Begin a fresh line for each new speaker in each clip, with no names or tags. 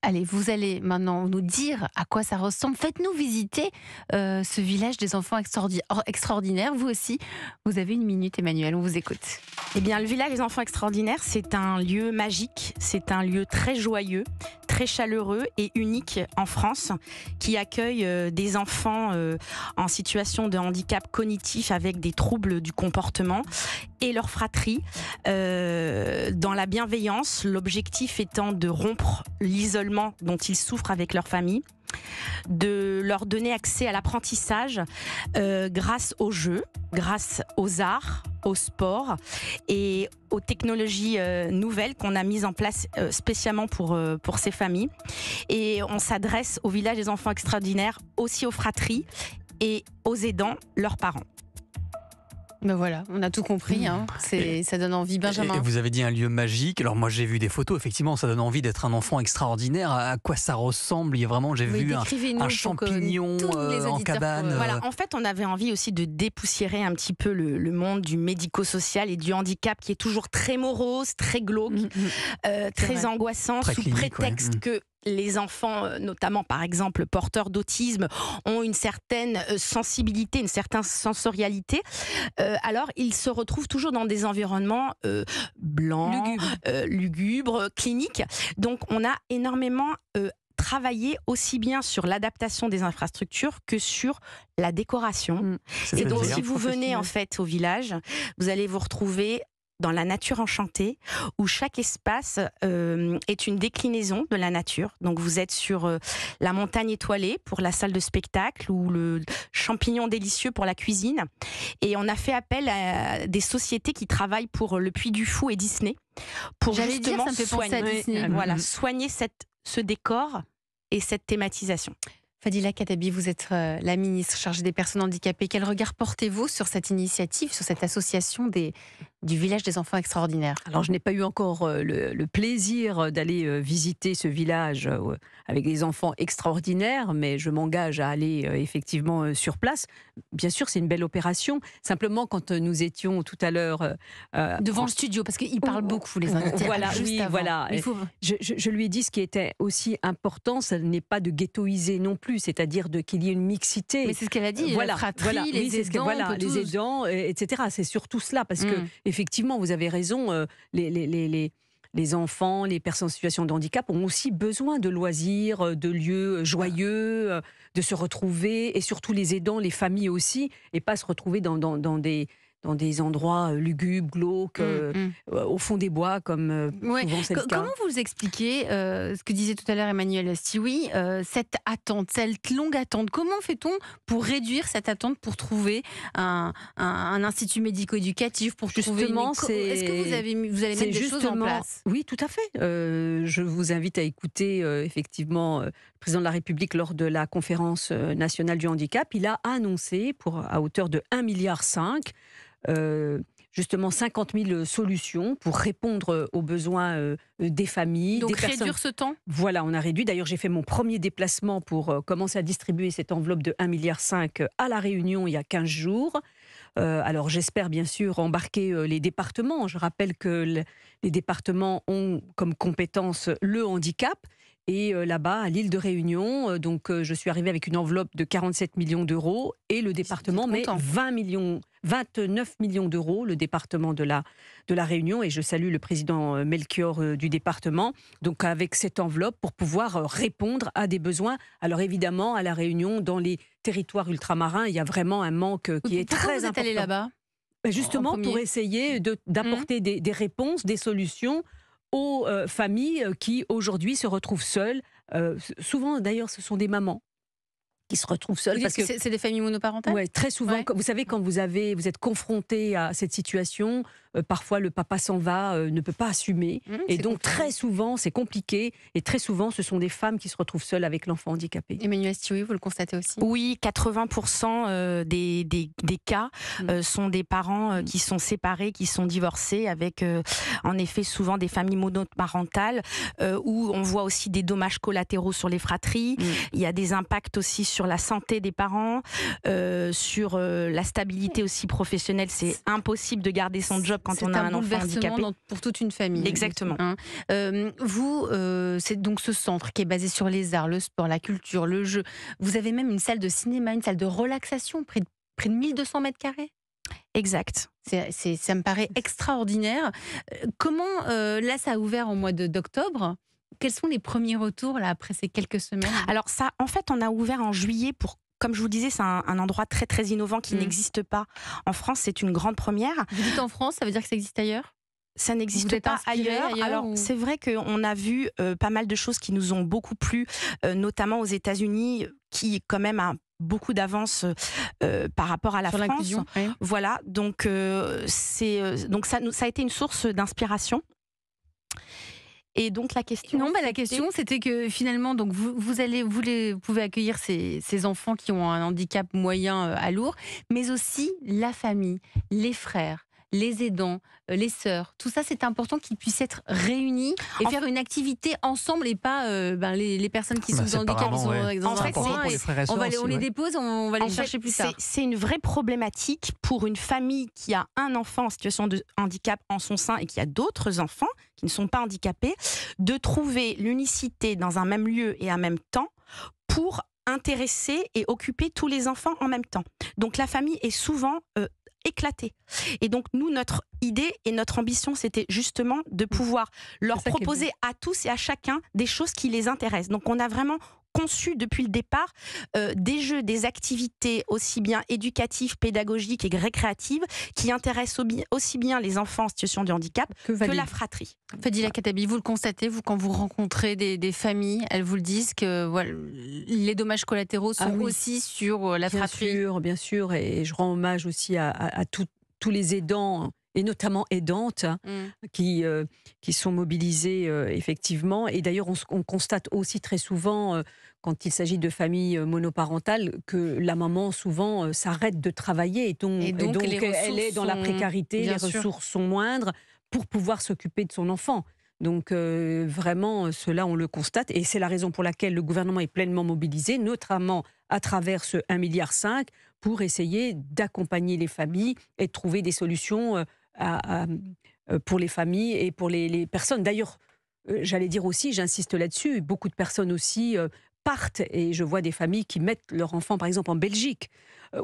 Allez, vous allez maintenant nous dire à quoi ça ressemble. Faites-nous visiter euh, ce village des enfants extraordinaires. Vous aussi, vous avez une minute, Emmanuel, on vous écoute.
Eh bien, le village des enfants extraordinaires, c'est un lieu magique, c'est un lieu très joyeux, très chaleureux et unique en France, qui accueille euh, des enfants euh, en situation de handicap cognitif avec des troubles du comportement et leur fratrie dans la bienveillance, l'objectif étant de rompre l'isolement dont ils souffrent avec leur famille, de leur donner accès à l'apprentissage euh, grâce aux jeux, grâce aux arts, au sport et aux technologies euh, nouvelles qu'on a mises en place euh, spécialement pour, pour ces familles. Et on s'adresse au village des enfants extraordinaires, aussi aux fratries et aux aidants, leurs parents.
Ben voilà, on a tout compris. Hein. Mmh. ça donne envie, Benjamin. Et,
vous avez dit un lieu magique. Alors moi, j'ai vu des photos. Effectivement, ça donne envie d'être un enfant extraordinaire. À quoi ça ressemble Il y vraiment, j'ai vu un, champignon euh, en cabane. Euh. En
fait, on avait envie aussi de dépoussiérer un petit peu le, monde du médico-social et du handicap, qui est toujours très morose, très glauque, mmh, mmh. Euh, très angoissant, sous prétexte que les enfants, euh, notamment par exemple porteurs d'autisme, ont une certaine euh, sensibilité, une certaine sensorialité, euh, alors ils se retrouvent toujours dans des environnements blancs, lugubres, cliniques. Donc on a énormément travaillé aussi bien sur l'adaptation des infrastructures que sur la décoration. Mm. et donc, si vous venez en fait au village, vous allez vous retrouver dans la nature enchantée, où chaque espace euh, est une déclinaison de la nature. Donc vous êtes sur euh, la montagne étoilée pour la salle de spectacle ou le champignon délicieux pour la cuisine. Et on a fait appel à des sociétés qui travaillent pour euh, le Puy du Fou et Disney pour justement soigner, Voilà, mm. soigner cette, ce décor et cette thématisation.
Fadila Katabi, vous êtes euh, la ministre chargée des personnes handicapées. Quel regard portez-vous sur cette initiative, sur cette association des, du village
des enfants extraordinaires Alors, je n'ai pas eu encore euh, le, plaisir euh, d'aller visiter ce village avec des enfants extraordinaires, mais je m'engage à aller effectivement sur place. Bien sûr, c'est une belle opération. Simplement, quand nous étions tout à l'heure devant le studio, parce qu'ils parlent oh, oh. beaucoup les invités. Hein, voilà, juste voilà. Je, je lui ai dit ce qui était aussi important, ça n'est pas de ghettoiser non plus c'est-à-dire qu'il y ait une mixité. Mais c'est ce qu'elle a dit, les, aidants, les aidants, etc. C'est surtout cela, parce que mm. effectivement, vous avez raison, euh, les, enfants, les personnes en situation de handicap ont aussi besoin de loisirs, euh, de lieux euh, joyeux, de se retrouver, et surtout les aidants, les familles aussi, et pas se retrouver dans des, dans des endroits euh, lugubres, glauques, mmh, euh, mmh. Euh, au fond des bois, comme souvent Comment
vous expliquez ce que disait tout à l'heure Emmanuel oui cette attente, cette longue attente Comment fait-on pour réduire cette attente, pour trouver un, institut médico-éducatif, pour trouver Est-ce que vous, avez, vous allez mettre des choses en place
Oui, tout à fait. je vous invite à écouter effectivement président de la République, lors de la conférence euh, nationale du handicap, il a annoncé, pour, à hauteur de 1,5 milliard, euh, justement 50 000 solutions pour répondre euh, aux besoins euh, des familles. Donc réduire ce temps Voilà, on a réduit. D'ailleurs, j'ai fait mon premier déplacement pour commencer à distribuer cette enveloppe de 1,5 milliard à La Réunion il y a 15 jours. alors j'espère bien sûr embarquer les départements. Je rappelle que les départements ont comme compétence le handicap et euh, là-bas, à l'île de Réunion, euh, donc euh, je suis arrivée avec une enveloppe de 47 millions d'euros et le département met 20 millions, 29 millions d'euros, le département de la, de la Réunion. Et je salue le président Melchior du département, donc avec cette enveloppe pour pouvoir répondre à des besoins. Alors évidemment, à la Réunion, dans les territoires ultramarins, il y a vraiment un manque qui est très vous êtes allé là-bas bah, justement pour essayer hein d'apporter des, réponses, des solutions aux euh, familles qui aujourd'hui se retrouvent seules. Euh, souvent d'ailleurs ce sont des mamans qui se retrouvent seuls. Parce que c'est des familles monoparentales. Oui, très souvent. vous savez quand vous avez, vous êtes confronté à cette situation, euh, parfois le papa s'en va, euh, ne peut pas assumer, mmh, et donc très souvent c'est compliqué, et très souvent ce sont des femmes qui se retrouvent seules avec l'enfant handicapé.
Emmanuel Stioui, vous le constatez aussi. Oui, 80% euh, des, des, cas mmh. sont des parents qui sont séparés, qui sont divorcés, avec en effet souvent des familles monoparentales où on voit aussi des dommages collatéraux sur les fratries. Mmh. Il y a des impacts aussi sur sur la santé des parents, euh, sur euh, la stabilité aussi professionnelle. C'est impossible de garder son job quand on a un, enfant handicapé.
pour toute une famille. Exactement.
Hein. Euh, vous, c'est donc ce centre
qui est basé sur les arts, le sport, la culture, le jeu. Vous avez même une salle de cinéma, une salle de relaxation, près de, près de 1200 mètres carrés. Exact. ça me paraît extraordinaire. Comment, là, ça a ouvert au mois d'octobre. Quels sont les premiers retours
là après ces quelques semaines Alors ça, en fait, on a ouvert en juillet pour comme je vous disais, c'est un, endroit très très innovant qui mm. n'existe pas en France. C'est une grande première. Vous dites en France, ça veut dire que ça existe ailleurs ça n'existe pas ailleurs. Alors c'est vrai qu'on a vu euh, pas mal de choses qui nous ont beaucoup plu, euh, notamment aux États-Unis, qui quand même a beaucoup d'avance euh, par rapport à la France. Voilà, donc c'est donc ça a été une source d'inspiration. Et donc la question. Non, bah, la question c'était que
finalement, donc vous, vous allez, vous, pouvez accueillir ces, enfants qui ont un handicap moyen à euh, lourd, mais aussi la famille, les frères, les aidants, euh, les sœurs, tout ça, c'est important qu'ils puissent être réunis et faire une activité ensemble et pas euh,
ben, les, personnes qui ah sont bah, dans cas, on, va les, dépose, on va les chercher plus tard. C'est une vraie problématique pour une famille qui a un enfant en situation de handicap en son sein et qui a d'autres enfants qui ne sont pas handicapés, de trouver l'unicité dans un même lieu et un même temps pour intéresser et occuper tous les enfants en même temps. Donc la famille est souvent euh, éclaté. Et donc, nous, notre idée et notre ambition, c'était justement de pouvoir leur proposer à tous et à chacun des choses qui les intéressent. Donc, on a vraiment conçu depuis le départ euh, des jeux, des activités aussi bien éducatives, pédagogiques et récréatives qui intéressent aussi bien les enfants en situation de handicap que, la fratrie.
Fadila Katabi, vous le constatez, vous, quand vous rencontrez des, familles, elles vous le disent que les dommages collatéraux sont ah aussi
sur euh, la fratrie. Bien sûr, bien sûr, et je rends hommage aussi à, tous les aidants hein, et notamment aidantes, hein, mm. qui, euh, qui sont mobilisées euh, effectivement. Et d'ailleurs, on, constate aussi très souvent, euh, quand il s'agit de familles monoparentales, que la maman souvent s'arrête de travailler et donc, elle est dans la précarité, les ressources sont moindres pour pouvoir s'occuper de son enfant. Donc vraiment, cela, on le constate, et c'est la raison pour laquelle le gouvernement est pleinement mobilisé, notamment à travers ce 1,5 milliard pour essayer d'accompagner les familles et de trouver des solutions. Euh, pour les familles et pour les, personnes. D'ailleurs, euh, j'allais dire aussi, j'insiste là-dessus, beaucoup de personnes aussi euh, partent et je vois des familles qui mettent leur enfant par exemple en Belgique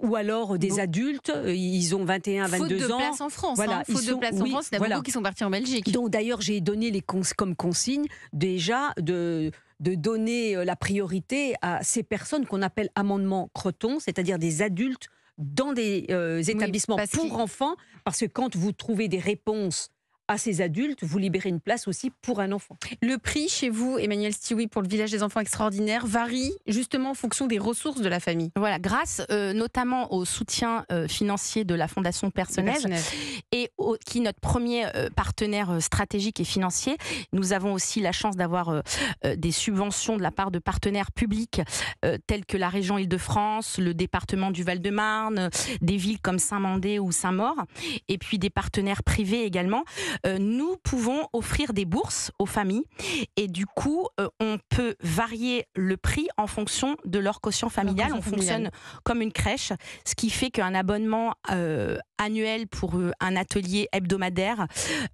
ou alors des adultes, ils ont 21, 22 ans. Faute de place en France, voilà, hein, faute de place en France, il y a beaucoup qui sont partis en Belgique. Donc d'ailleurs, j'ai donné les comme consigne déjà de de donner la priorité à ces personnes qu'on appelle amendement Creton, c'est-à-dire des adultes dans des euh, établissements pour enfants, parce que quand vous trouvez des réponses à ces adultes, vous libérez une place aussi pour un enfant. Le prix chez vous, Emmanuel Stioui, pour le
village des enfants extraordinaires, varie justement en fonction des ressources de la famille. Voilà, grâce euh, notamment au soutien euh, financier de la Fondation personnelle et qui notre premier euh, partenaire stratégique et financier. Nous avons aussi la chance d'avoir des subventions de la part de partenaires publics tels que la région Île-de-France, le département du Val-de-Marne, des villes comme Saint-Mandé ou Saint-Maur, et puis des partenaires privés également. Euh, nous pouvons offrir des bourses aux familles et du coup, euh, on peut varier le prix en fonction de leur quotient familial. on fonctionne comme une crèche, ce qui fait qu'un abonnement euh, annuel pour euh, un atelier hebdomadaire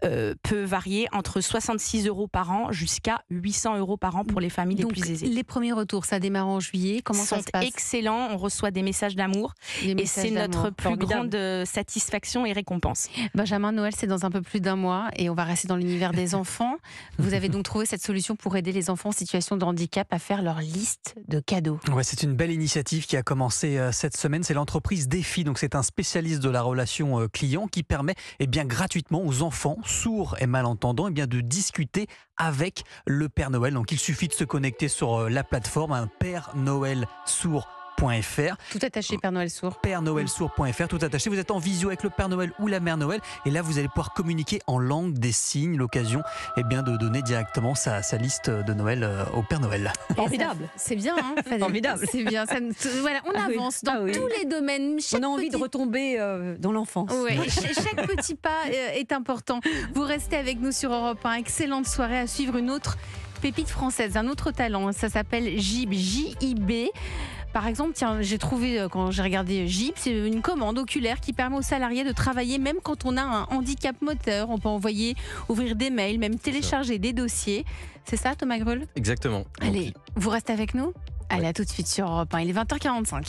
euh, peut varier entre 66 euros par an jusqu'à 800 euros par an pour les familles les plus aisées.
Les premiers retours, ça démarre en juillet. Comment ça se passe Excellent. On reçoit des messages d'amour et c'est notre plus grande euh, satisfaction et récompense. Benjamin Noël, c'est dans un peu plus d'un mois et on va rester dans l'univers des enfants. Vous avez donc trouvé cette solution pour aider les enfants en situation de handicap à faire leur liste
de cadeaux. Ouais, c'est une belle initiative qui a commencé cette semaine. C'est l'entreprise Défi. Donc c'est un spécialiste de la relation euh, client qui permet eh bien, gratuitement aux enfants sourds et malentendants eh bien, de discuter avec le Père Noël. Donc il suffit de se connecter sur euh, la plateforme un Père Noël sourd tout attaché, Père Noël Sourd. Père Noël Sourd.fr, tout attaché. Vous êtes en visio avec le Père Noël ou la Mère Noël. Et là, vous allez pouvoir communiquer en langue des signes, l'occasion eh bien, de donner directement sa, liste de Noël euh, au Père Noël.
Formidable. C'est bien. Hein, Formidable. C'est bien. on ah avance dans ah tous les domaines.
on a envie de retomber euh, dans l'enfance. chaque petit pas euh,
est important. Vous restez avec nous sur Europe 1. Excellente soirée à suivre une autre pépite française, un autre talent. Ça s'appelle JIB. J-I-B. Par exemple, tiens, j'ai trouvé euh, quand j'ai regardé euh, Jeep, c'est une commande oculaire qui permet aux salariés de travailler même quand on a un handicap moteur. On peut envoyer, ouvrir des mails, même télécharger des dossiers. C'est ça, Thomas Grull Exactement. Allez, vous restez avec nous Allez, à tout de suite sur Europe 1. Il est 20h45.